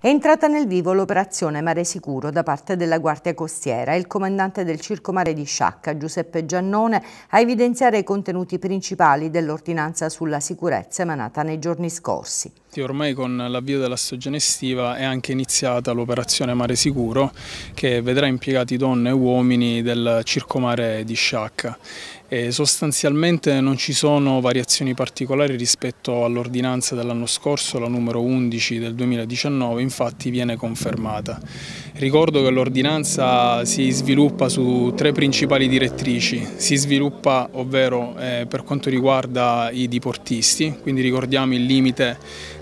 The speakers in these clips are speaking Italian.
È entrata nel vivo l'operazione Mare Sicuro da parte della Guardia Costiera. Il comandante del Circo Mare di Sciacca, Giuseppe Giannone, a evidenziare i contenuti principali dell'ordinanza sulla sicurezza emanata nei giorni scorsi infatti ormai con l'avvio della stagione estiva è anche iniziata l'operazione Mare Sicuro che vedrà impiegati donne e uomini del circomare di Sciacca. E sostanzialmente non ci sono variazioni particolari rispetto all'ordinanza dell'anno scorso, la numero 11 del 2019, infatti viene confermata. Ricordo che l'ordinanza si sviluppa su tre principali direttrici, si sviluppa ovvero eh, per quanto riguarda i diportisti, quindi ricordiamo il limite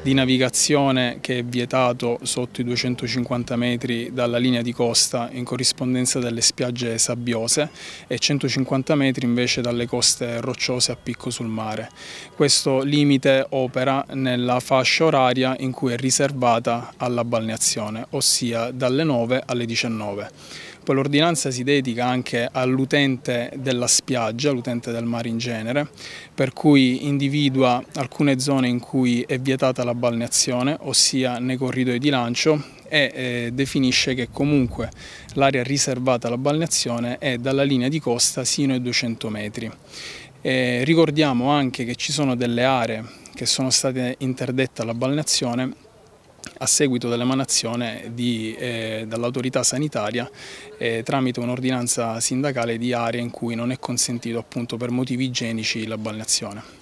di navigazione che è vietato sotto i 250 metri dalla linea di costa in corrispondenza delle spiagge sabbiose e 150 metri invece dalle coste rocciose a picco sul mare. Questo limite opera nella fascia oraria in cui è riservata alla balneazione, ossia dalle 9 alle 19. Poi l'ordinanza si dedica anche all'utente della spiaggia, l'utente del mare in genere, per cui individua alcune zone in cui è vietata la balneazione, ossia nei corridoi di lancio, e eh, definisce che comunque l'area riservata alla balneazione è dalla linea di costa sino ai 200 metri. E ricordiamo anche che ci sono delle aree che sono state interdette alla balneazione a seguito dell'emanazione eh, dall'autorità sanitaria eh, tramite un'ordinanza sindacale di aree in cui non è consentito appunto per motivi igienici la balneazione.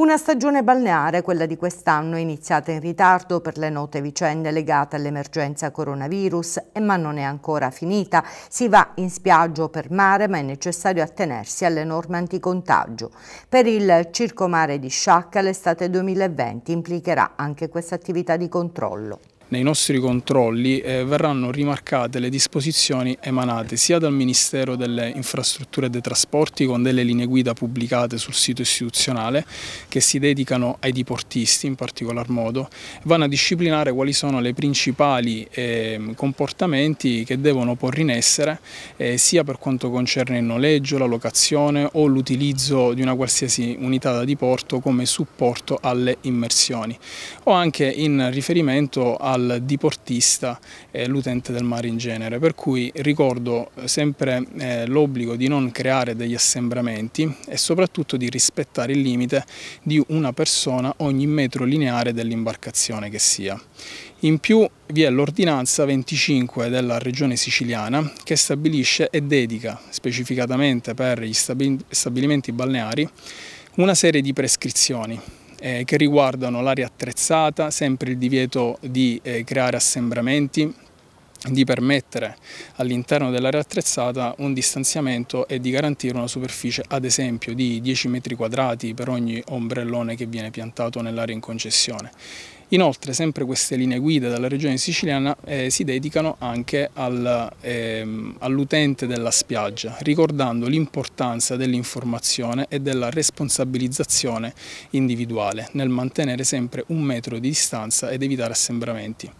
Una stagione balneare, quella di quest'anno, è iniziata in ritardo per le note vicende legate all'emergenza coronavirus, eh, ma non è ancora finita. Si va in spiaggia o per mare, ma è necessario attenersi alle norme anticontagio. Per il Circomare di Sciacca l'estate 2020 implicherà anche questa attività di controllo nei nostri controlli eh, verranno rimarcate le disposizioni emanate sia dal Ministero delle Infrastrutture e dei Trasporti con delle linee guida pubblicate sul sito istituzionale che si dedicano ai diportisti in particolar modo, vanno a disciplinare quali sono le principali eh, comportamenti che devono porre in essere eh, sia per quanto concerne il noleggio, la locazione o l'utilizzo di una qualsiasi unità da diporto come supporto alle immersioni o anche in riferimento al al diportista e l'utente del mare in genere, per cui ricordo eh, sempre eh, l'obbligo di non creare degli assembramenti e soprattutto di rispettare il limite di una persona ogni metro lineare dell'imbarcazione che sia. In più vi è l'ordinanza 25 della regione siciliana che stabilisce e dedica specificatamente per gli stabilimenti balneari una serie di prescrizioni eh, che riguardano l'area attrezzata, sempre il divieto di eh, creare assembramenti, di permettere all'interno dell'area attrezzata un distanziamento e di garantire una superficie ad esempio di 10 metri quadrati per ogni ombrellone che viene piantato nell'area in concessione. Inoltre sempre queste linee guida della regione siciliana eh, si dedicano anche al, ehm, all'utente della spiaggia, ricordando l'importanza dell'informazione e della responsabilizzazione individuale nel mantenere sempre un metro di distanza ed evitare assembramenti.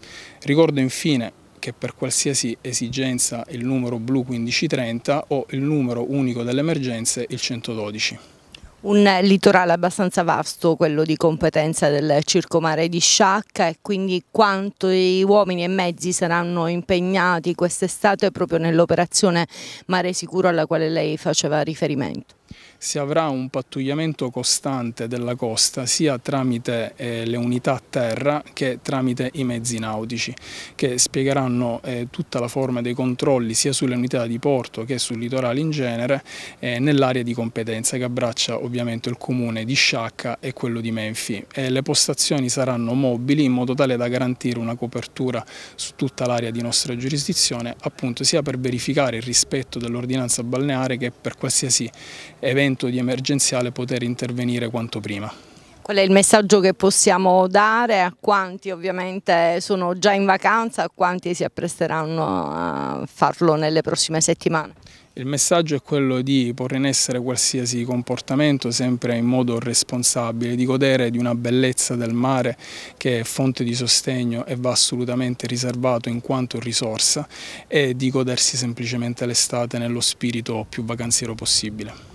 Ricordo infine che per qualsiasi esigenza il numero blu 1530 o il numero unico delle emergenze il 112. Un litorale abbastanza vasto, quello di competenza del circomare di Sciacca e quindi quanto gli uomini e mezzi saranno impegnati quest'estate proprio nell'operazione Mare Sicuro alla quale lei faceva riferimento? si avrà un pattugliamento costante della costa sia tramite eh, le unità a terra che tramite i mezzi nautici che spiegheranno eh, tutta la forma dei controlli sia sulle unità di porto che sul litorale in genere eh, nell'area di competenza che abbraccia ovviamente il comune di Sciacca e quello di Menfi. Eh, le postazioni saranno mobili in modo tale da garantire una copertura su tutta l'area di nostra giurisdizione appunto sia per verificare il rispetto dell'ordinanza balneare che per qualsiasi evento di emergenziale poter intervenire quanto prima. Qual è il messaggio che possiamo dare a quanti ovviamente sono già in vacanza, a quanti si appresteranno a farlo nelle prossime settimane? Il messaggio è quello di porre in essere qualsiasi comportamento sempre in modo responsabile, di godere di una bellezza del mare che è fonte di sostegno e va assolutamente riservato in quanto risorsa e di godersi semplicemente l'estate nello spirito più vacanziero possibile.